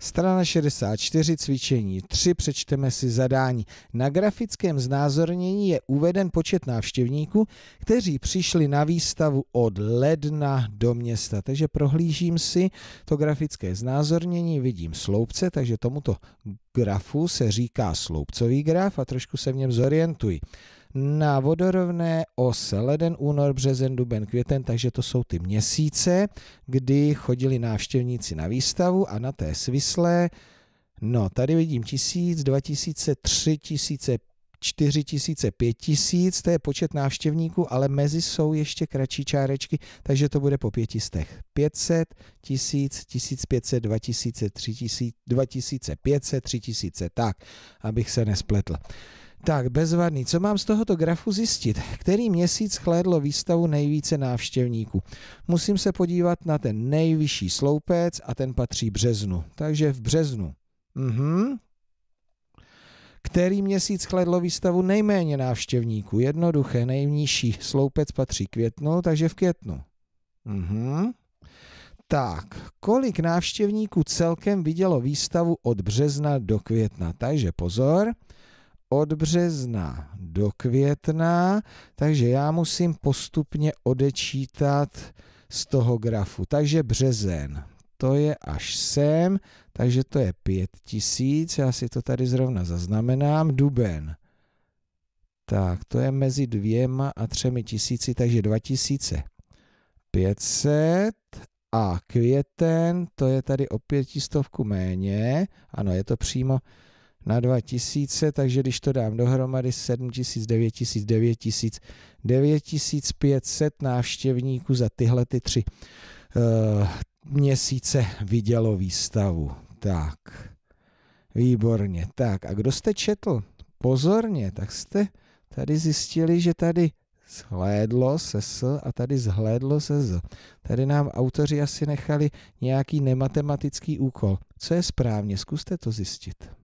Strana 64, cvičení 3, přečteme si zadání. Na grafickém znázornění je uveden počet návštěvníků, kteří přišli na výstavu od ledna do města. Takže prohlížím si to grafické znázornění, vidím sloupce, takže tomuto grafu se říká sloupcový graf a trošku se v něm zorientuji na vodorovné ose leden, únor, březen, duben, květen, takže to jsou ty měsíce, kdy chodili návštěvníci na výstavu a na té svislé, no tady vidím tisíc, dva tisíce, tři tisíce, čtyři tisíce, pět tisíc, to je počet návštěvníků, ale mezi jsou ještě kratší čárečky, takže to bude po pětistech. 500, 1000, dva tisíce, pětset, tři tisíce, tak, abych se nespletl. Tak, bezvadný. Co mám z tohoto grafu zjistit? Který měsíc chlédlo výstavu nejvíce návštěvníků? Musím se podívat na ten nejvyšší sloupec a ten patří březnu. Takže v březnu. Mhm. Který měsíc chlédlo výstavu nejméně návštěvníků? Jednoduché, nejnižší sloupec patří květnu, takže v květnu. Mhm. Tak, kolik návštěvníků celkem vidělo výstavu od března do května? Takže pozor od března do května, takže já musím postupně odečítat z toho grafu. Takže březen, to je až sem, takže to je 5000, já si to tady zrovna zaznamenám, duben. Tak, to je mezi dvěma a třemi tisíci, takže 2500 a květen, to je tady o pětistovku méně, ano, je to přímo na 2000, takže když to dám dohromady 7000, 9000, 9000, 9500 návštěvníků za tyhle ty tři uh, měsíce vidělo výstavu. Tak, výborně. Tak, a kdo jste četl pozorně, tak jste tady zjistili, že tady zhlédlo se s a tady zhlédlo se z. Tady nám autoři asi nechali nějaký nematematický úkol. Co je správně? Zkuste to zjistit.